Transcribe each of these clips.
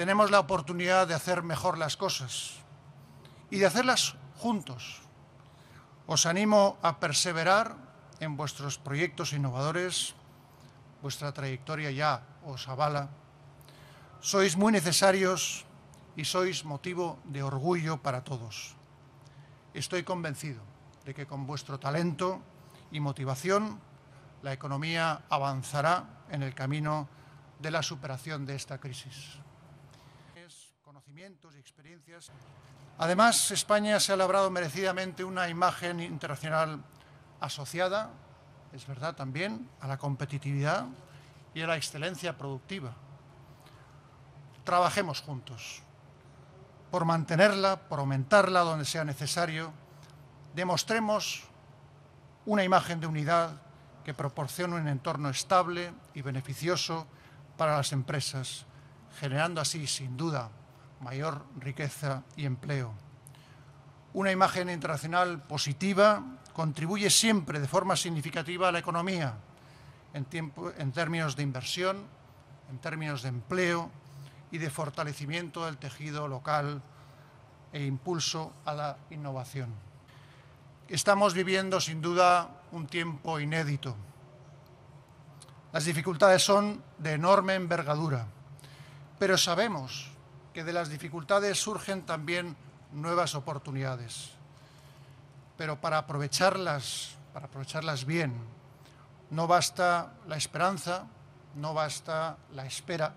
tenemos la oportunidad de hacer mejor las cosas y de hacerlas juntos. Os animo a perseverar en vuestros proyectos innovadores, vuestra trayectoria ya os avala. Sois muy necesarios y sois motivo de orgullo para todos. Estoy convencido de que con vuestro talento y motivación la economía avanzará en el camino de la superación de esta crisis experiencias. Además, España se ha labrado merecidamente una imagen internacional asociada, es verdad también, a la competitividad y a la excelencia productiva. Trabajemos juntos por mantenerla, por aumentarla donde sea necesario. Demostremos una imagen de unidad que proporcione un entorno estable y beneficioso para las empresas, generando así, sin duda, mayor riqueza y empleo. Una imagen internacional positiva contribuye siempre de forma significativa a la economía, en, términos de inversión, en términos de empleo y de fortalecimiento del tejido local e impulso a la innovación. Estamos viviendo sin duda un tiempo inédito. Las dificultades son de enorme envergadura, pero sabemos que de las dificultades surgen también nuevas oportunidades. Pero para aprovecharlas, para aprovecharlas bien, no basta la esperanza, no basta la espera,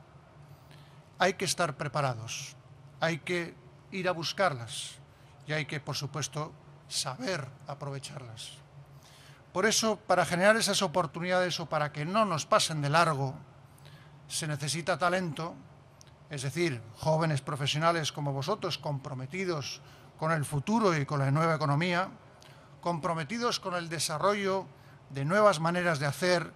hay que estar preparados, hay que ir a buscarlas y hay que, por supuesto, saber aprovecharlas. Por eso, para generar esas oportunidades o para que no nos pasen de largo, se necesita talento, es decir, jóvenes profesionales como vosotros, comprometidos con el futuro y con la nueva economía, comprometidos con el desarrollo de nuevas maneras de hacer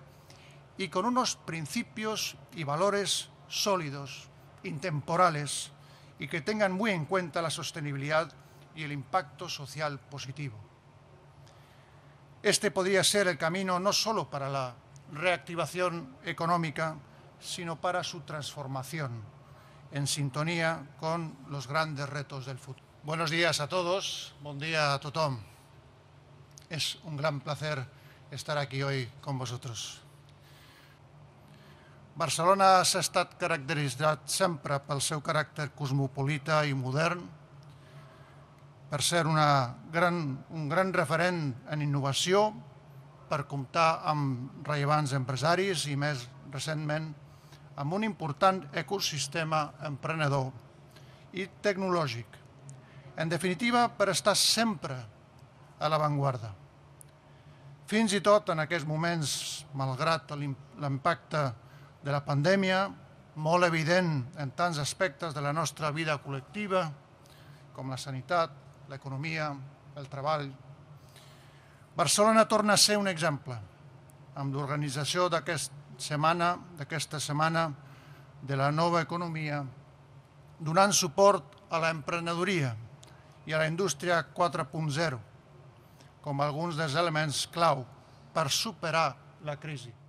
y con unos principios y valores sólidos, intemporales y que tengan muy en cuenta la sostenibilidad y el impacto social positivo. Este podría ser el camino no solo para la reactivación económica, sino para su transformación en sintonía con los grandes retos del futuro. Buenos días a todos, buen día a tothom. Es un gran placer estar aquí hoy con vosotros. Barcelona s'ha estat caracteritzat sempre pel seu caràcter cosmopolita i modern, per ser una gran, un gran referent en innovació, per comptar amb rellevants empresaris i més recentment amb un important ecosistema emprenedor i tecnològic. En definitiva, per estar sempre a l'avantguarda. Fins i tot en aquests moments, malgrat l'impacte de la pandèmia, molt evident en tants aspectes de la nostra vida col·lectiva, com la sanitat, l'economia, el treball. Barcelona torna a ser un exemple, amb l'organització d'aquest setmana, d'aquesta setmana de la nova economia, donant suport a l'emprenedoria i a la indústria 4.0 com alguns dels elements clau per superar la crisi.